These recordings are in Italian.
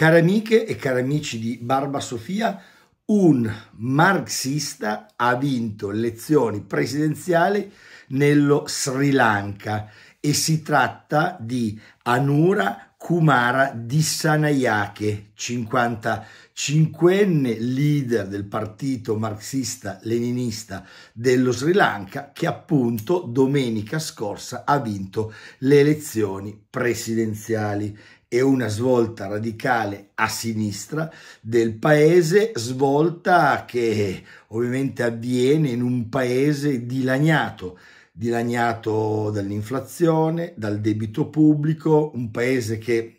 Care amiche e cari amici di Barba Sofia, un marxista ha vinto elezioni presidenziali nello Sri Lanka e si tratta di Anura Kumara Dissanayake, 55enne leader del partito marxista-leninista dello Sri Lanka, che appunto domenica scorsa ha vinto le elezioni presidenziali e una svolta radicale a sinistra del paese, svolta che ovviamente avviene in un paese dilaniato, dilaniato dall'inflazione, dal debito pubblico, un paese che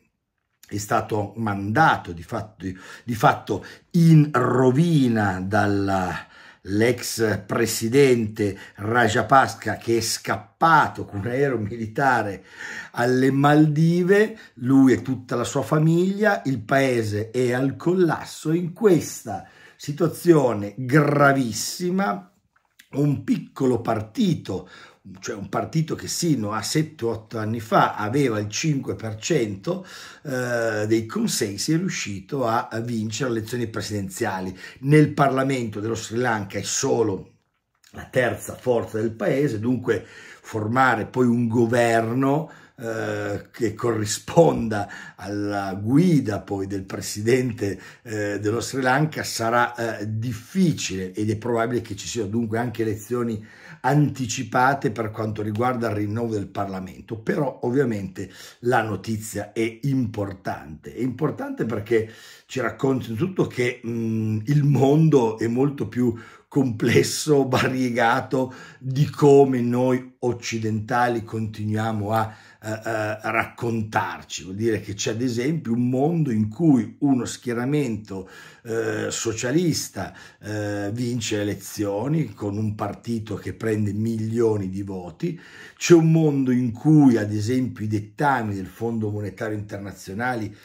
è stato mandato di fatto, di fatto in rovina dalla l'ex presidente Raja Rajapaksa che è scappato con un aereo militare alle Maldive, lui e tutta la sua famiglia, il paese è al collasso in questa situazione gravissima un piccolo partito cioè un partito che sino a 7-8 anni fa aveva il 5% eh, dei consensi, è riuscito a, vincere le elezioni presidenziali. Nel Parlamento dello Sri Lanka è solo la terza forza del paese, dunque formare poi un governo eh, che corrisponda alla guida poi del presidente eh, dello Sri Lanka sarà eh, difficile ed è probabile che ci siano dunque anche elezioni anticipate per quanto riguarda il rinnovo del Parlamento, però ovviamente la notizia è importante, è importante perché ci racconta tutto che mh, il mondo è molto più complesso, variegato di come noi occidentali continuiamo a eh, eh, raccontarci, vuol dire che c'è ad esempio un mondo in cui uno schieramento eh, socialista vince le elezioni con un partito che prende milioni di voti, c'è un mondo in cui ad esempio i dettami del Fondo Monetario Internazionale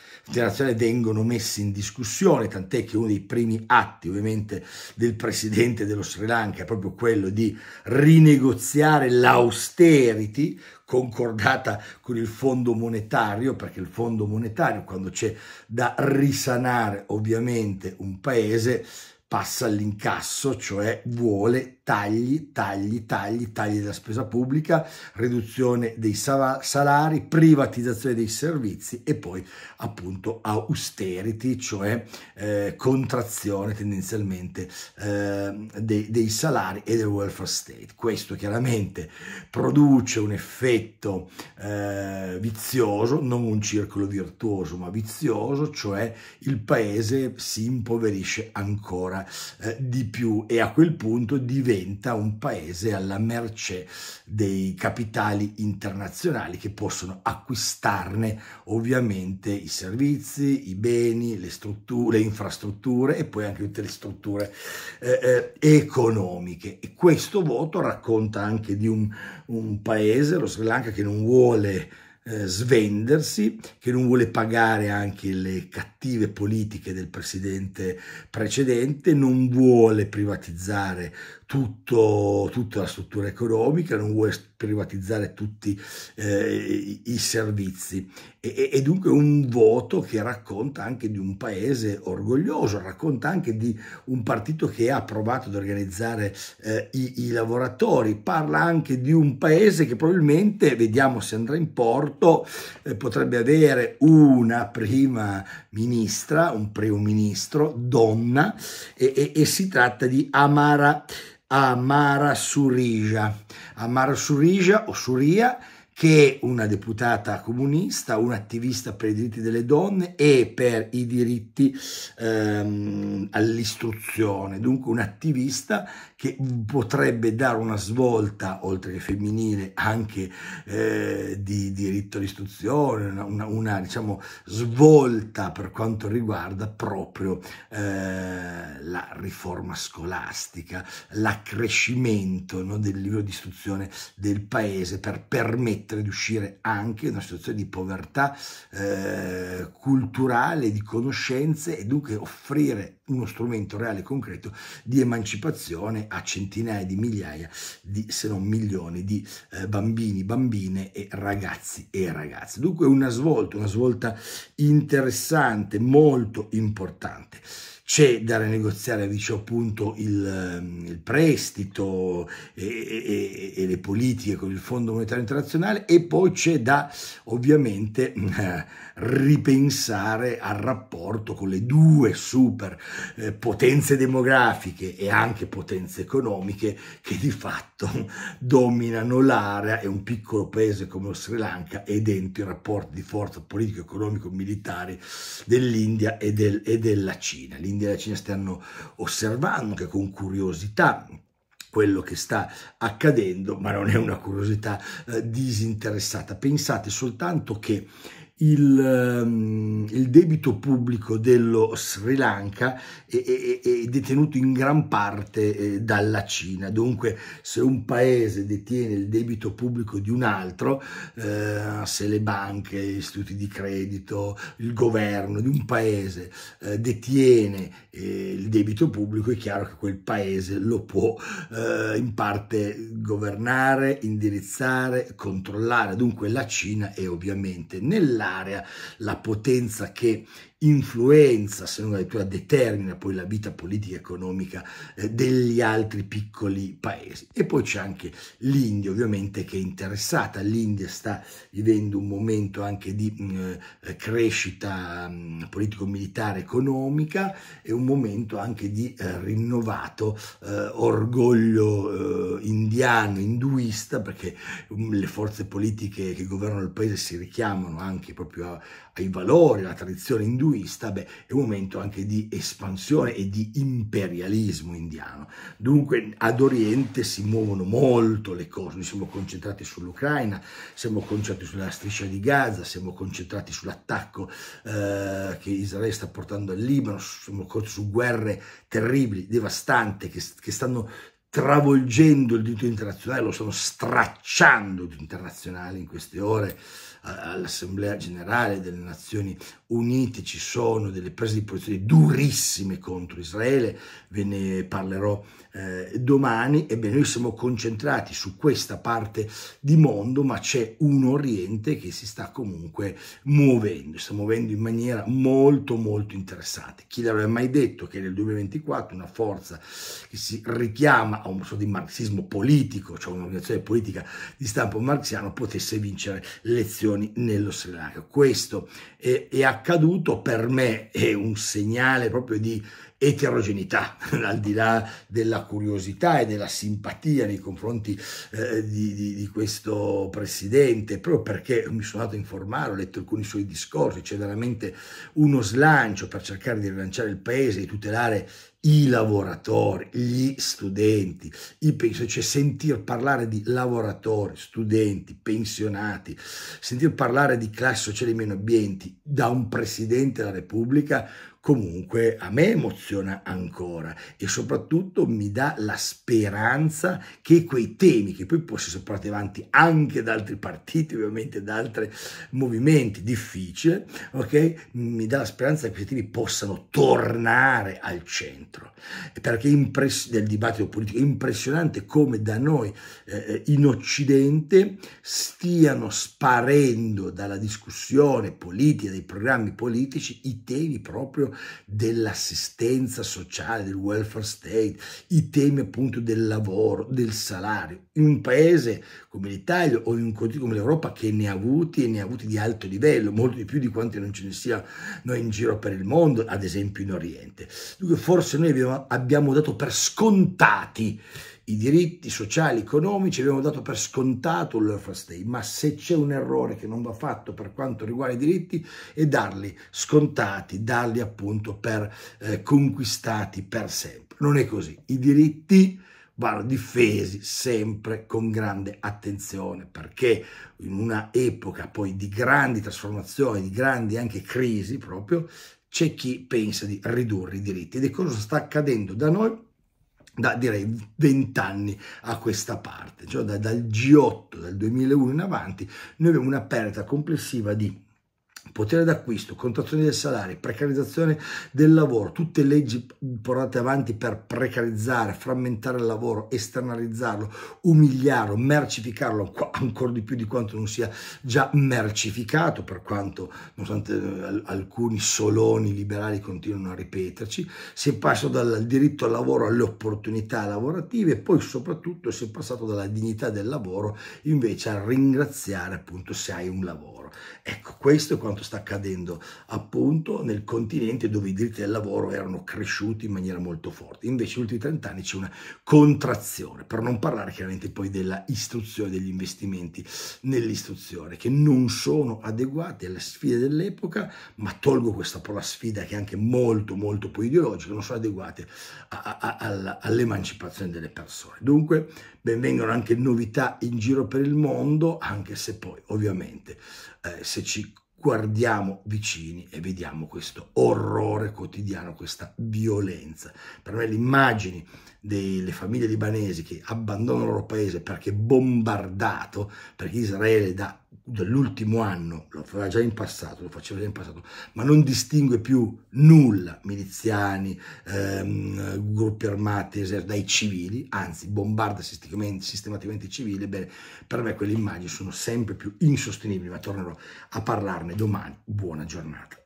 vengono messi in discussione, tant'è che uno dei primi atti ovviamente del presidente dello Sri Lanka è proprio quello di rinegoziare l'austerity, concordata con il fondo monetario, perché il fondo monetario quando c'è da risanare ovviamente un paese passa all'incasso, cioè vuole tagli, tagli, tagli, tagli della spesa pubblica, riduzione dei salari, privatizzazione dei servizi e poi appunto austerity, cioè eh, contrazione tendenzialmente eh, dei, dei salari e del welfare state. Questo chiaramente produce un effetto eh, vizioso, non un circolo virtuoso ma vizioso, cioè il paese si impoverisce ancora ancora eh, di più e a quel punto diventa un paese alla merce dei capitali internazionali che possono acquistarne ovviamente i servizi, i beni, le strutture, le infrastrutture e poi anche tutte le strutture eh, eh, economiche. E questo voto racconta anche di un, un paese, lo Sri Lanka, che non vuole eh, svendersi, che non vuole pagare anche le cattive politiche del presidente precedente, non vuole privatizzare tutto, tutta la struttura economica, non vuole privatizzare tutti eh, i servizi e, e, dunque un voto che racconta anche di un paese orgoglioso, racconta anche di un partito che ha provato ad organizzare eh, i, i, lavoratori, parla anche di un paese che probabilmente, vediamo se andrà in porto, eh, potrebbe avere una prima ministra, un primo ministro, donna e, e, e si tratta di Amara. Amara Surija. Amara Surija o Suria che una deputata comunista, un attivista per i diritti delle donne e per i diritti ehm, all'istruzione, dunque un attivista che potrebbe dare una svolta, oltre che femminile, anche eh, di diritto all'istruzione, una, una, una diciamo, svolta per quanto riguarda proprio eh, la riforma scolastica, l'accrescimento no, del livello di istruzione del paese per permettere permettere di uscire anche da una situazione di povertà eh, culturale, di conoscenze e dunque offrire uno strumento reale e concreto di emancipazione a centinaia di migliaia, di, se non milioni, di eh, bambini, bambine e ragazzi e ragazze. Dunque una svolta, una svolta interessante, molto importante. C'è da rinegoziare, dice appunto, il, ehm, il prestito e, e, e, le politiche con il Fondo Monetario Internazionale e poi c'è da ovviamente ripensare al rapporto con le due super eh, potenze demografiche e anche potenze economiche che di fatto dominano l'area e un piccolo paese come lo Sri Lanka è dentro i rapporti di forza politico, economico, militare dell'India e, del, e della Cina. L'India e la Cina stanno osservando anche con curiosità quello che sta accadendo, ma non è una curiosità eh, disinteressata. Pensate soltanto che il, ehm, il debito pubblico dello Sri Lanka è, è, è, detenuto in gran parte eh, dalla Cina, dunque se un paese detiene il debito pubblico di un altro, eh, se le banche, gli istituti di credito, il governo di un paese eh, detiene eh, il debito pubblico, è chiaro che quel paese lo può eh, in parte governare, indirizzare, controllare, dunque la Cina è ovviamente nella dell'area, la potenza che influenza, se non addirittura determina poi la vita politica e economica eh, degli altri piccoli paesi. E poi c'è anche l'India, ovviamente, che è interessata. L'India sta vivendo un momento anche di mm, eh, crescita mm, politico-militare economica e un momento anche di eh, rinnovato orgoglio indiano, induista, perché mm, le forze politiche che governano il paese si richiamano anche proprio ai valori, alla tradizione induista induista, beh, è un momento anche di espansione e di imperialismo indiano. Dunque ad Oriente si muovono molto le cose, noi siamo concentrati sull'Ucraina, siamo concentrati sulla striscia di Gaza, siamo concentrati sull'attacco eh, che Israele sta portando al Libano, siamo su guerre terribili, devastanti, che, che stanno travolgendo il diritto internazionale, lo stanno stracciando il diritto internazionale in queste ore all'Assemblea Generale delle Nazioni Unite ci sono delle prese di posizione durissime contro Israele, ve ne parlerò eh, domani, ebbene noi siamo concentrati su questa parte di mondo, ma c'è un Oriente che si sta comunque muovendo, sta muovendo in maniera molto molto interessante. Chi l'avrebbe mai detto che nel 2024 una forza che si richiama a un sorto di marxismo politico, cioè un'organizzazione politica di stampo marxiano, potesse vincere lezioni elezioni nello Sri Lanka. Questo è, è accaduto per me, è un segnale proprio di eterogeneità, al di là della curiosità e della simpatia nei confronti eh, di, di, di, questo presidente, proprio perché mi sono andato a informare, ho letto alcuni suoi discorsi, c'è veramente uno slancio per cercare di rilanciare il paese, di tutelare i lavoratori, gli studenti, i pensionati, cioè, cioè sentir parlare di lavoratori, studenti, pensionati, sentir parlare di classi sociali meno ambienti da un presidente della Repubblica comunque a me emoziona ancora e soprattutto mi dà la speranza che quei temi che poi possono essere portati avanti anche da altri partiti, ovviamente da altri movimenti, difficile, ok? Mi dà la speranza che questi temi possano tornare al centro, perché del dibattito politico è impressionante come da noi eh, in Occidente stiano sparendo dalla discussione politica, dai programmi politici, i temi proprio dell'assistenza sociale, del welfare state, i temi appunto del lavoro, del salario. In un paese come l'Italia o in un continente come l'Europa che ne ha avuti e ne ha avuti di alto livello, molto di più di quanti non ce ne sia noi in giro per il mondo, ad esempio in Oriente. Dunque forse noi abbiamo, abbiamo dato per scontati i diritti sociali, economici, abbiamo dato per scontato il welfare state, ma se c'è un errore che non va fatto per quanto riguarda i diritti è darli scontati, darli appunto per eh, conquistati per sempre. Non è così, i diritti vanno difesi sempre con grande attenzione perché in una epoca poi di grandi trasformazioni, di grandi anche crisi proprio, c'è chi pensa di ridurre i diritti ed è cosa sta accadendo da noi da direi 20 anni a questa parte, cioè da, dal G8, dal 2001 in avanti, noi abbiamo una perdita complessiva di potere d'acquisto, contrazione dei salari, precarizzazione del lavoro, tutte leggi portate avanti per precarizzare, frammentare il lavoro, esternalizzarlo, umiliarlo, mercificarlo ancora di più di quanto non sia già mercificato, per quanto nonostante alcuni soloni liberali continuano a ripeterci, si è passato dal diritto al lavoro alle opportunità lavorative e poi soprattutto si è passato dalla dignità del lavoro invece a ringraziare appunto se hai un lavoro lavoro. Ecco, questo è quanto sta accadendo appunto nel continente dove i diritti del lavoro erano cresciuti in maniera molto forte. Invece negli ultimi 30 anni c'è una contrazione, per non parlare chiaramente poi della istruzione, degli investimenti nell'istruzione, che non sono adeguati alle sfide dell'epoca, ma tolgo questa parola sfida che è anche molto molto poi ideologica, non sono adeguate all'emancipazione delle persone. Dunque benvengono anche novità in giro per il mondo, anche se poi ovviamente eh, se ci guardiamo vicini e vediamo questo orrore quotidiano, questa violenza. Per me le immagini delle famiglie libanesi che abbandonano il loro paese perché bombardato, perché Israele da dell'ultimo anno, lo faceva già in passato, lo faceva già in passato, ma non distingue più nulla miliziani, ehm, gruppi armati, dai civili, anzi bombarda sistematicamente, sistematicamente i civili, ebbene per me quelle immagini sono sempre più insostenibili, ma tornerò a parlarne domani. Buona giornata.